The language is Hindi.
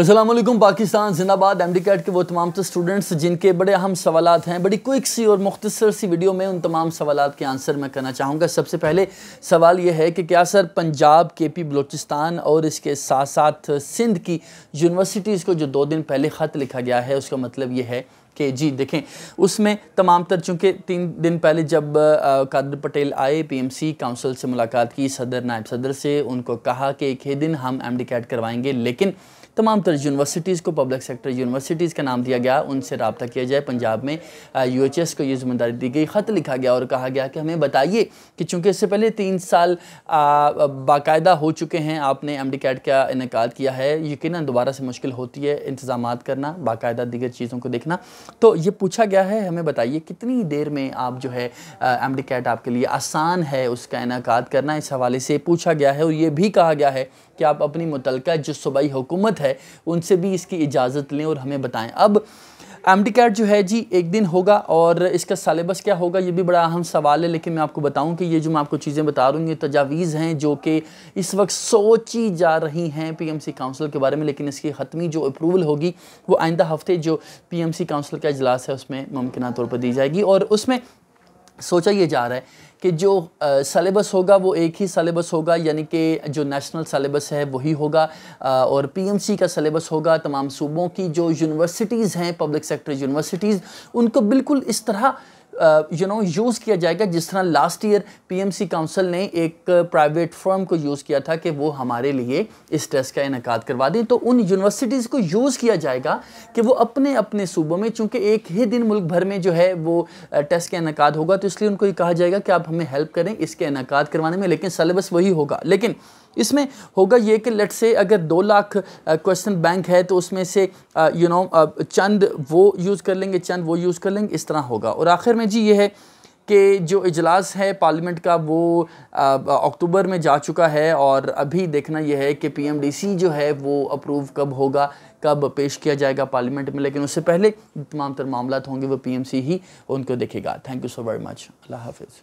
असलम पाकिस्तान जिंदाबाद एम डी कैट के वो तमाम तो स्टूडेंट्स जिनके बड़े अहम सवाल हैं बड़ी क्विक सी और मुख्तर सी वीडियो में उन तमाम सवाल के आंसर मैं करना चाहूँगा सबसे पहले सवाल ये है कि क्या सर पंजाब के पी बलोचिस्तान और इसके साथ साथ सिंध की यूनिवर्सिटीज़ को जो दो दिन पहले ख़त लिखा गया है उसका मतलब ये है कि जी देखें उसमें तमाम तर चूँकि तीन दिन पहले जब कादर पटेल आए पीएमसी काउंसिल से मुलाकात की सदर नायब सदर से उनको कहा कि एक ही दिन हम एम डी कैट करवाएंगे लेकिन तमाम तरह यूनिवर्सिटीज़ को पब्लिक सेक्टर यूनिवर्सिटीज़ का नाम दिया गया उनसे रबता किया जाए पंजाब में यू एच एस को ये जिम्मेदारी दी गई ख़त लिखा गया और कहा गया कि हमें बताइए कि चूँकि इससे पहले तीन साल बाकायदा हो चुके हैं आपने एम डी कैट का इनका किया है यकीन दोबारा से मुश्किल होती है इंतजाम करना बाकायदा दीगर चीज़ों को देखना तो ये पूछा गया है हमें बताइए कितनी देर में आप जो है एम डी कैट आपके लिए आसान है उसका इनका करना इस हवाले से पूछा गया है और ये भी कहा गया है कि आप अपनी मुतलका जो सूबाई हुकूमत है है उनसे भी इसकी इजाज़त लें और हमें बताएं अब एम जो है जी एक दिन होगा और इसका सलेबस क्या होगा ये भी बड़ा अहम सवाल है लेकिन मैं आपको बताऊं कि ये जो मैं आपको चीज़ें बता रहा हूँ ये तजावीज़ हैं जो कि इस वक्त सोची जा रही हैं पीएमसी काउंसिल के बारे में लेकिन इसकी ख़त्मी जो अप्रूवल होगी वो आइंदा हफ्ते जो पीएमसी काउंसिल का इजलास है उसमें मुमकिन तौर पर दी जाएगी और उसमें सोचा ये जा रहा है कि जो सलेबस होगा वो एक ही सलेबस होगा यानी कि जो नेशनल सलेबस है वही होगा आ, और पीएमसी का सलेबस होगा तमाम सूबों की जो यूनिवर्सिटीज़ हैं पब्लिक सेक्टर यूनिवर्सिटीज़ उनको बिल्कुल इस तरह यू नो यूज़ किया जाएगा जिस तरह लास्ट ईयर पीएमसी काउंसिल ने एक प्राइवेट फर्म को यूज़ किया था कि वो हमारे लिए इस टेस्ट का इनका करवा दें तो उन यूनिवर्सिटीज़ को यूज़ किया जाएगा कि वो अपने अपने सूबों में चूँकि एक ही दिन मुल्क भर में जो है वो टेस्ट का इनका होगा तो इसलिए उनको ये कहा जाएगा कि आप हमें हेल्प करें इसके इनका करवाने में लेकिन सलेबस वही होगा लेकिन इसमें होगा ये कि लेट से अगर दो लाख क्वेश्चन बैंक है तो उसमें से यू नो चंद वो यूज़ कर लेंगे चंद वो यूज़ कर लेंगे इस तरह होगा और आखिर में जी ये है कि जो इजलास है पार्लियामेंट का वो अक्टूबर में जा चुका है और अभी देखना यह है कि पीएमडीसी जो है वो अप्रूव कब होगा कब पेश किया जाएगा पार्लियामेंट में लेकिन उससे पहले तमाम तर मामला होंगे वो पीएमसी ही उनको देखेगा thank you so very much अल्लाह हाफिज़